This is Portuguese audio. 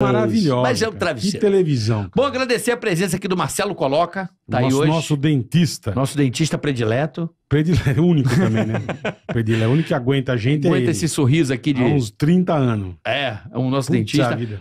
Maravilhosa. Mas é um travesseiro. Que televisão. Cara. Bom, agradecer a presença aqui do Marcelo Coloca, tá nosso, aí hoje. Nosso dentista. Nosso dentista predileto. Predileto, é único também, né? predileto, é único que aguenta a gente aguenta é esse sorriso aqui de... Há uns 30 anos. É, é o nosso Puta dentista. Vida.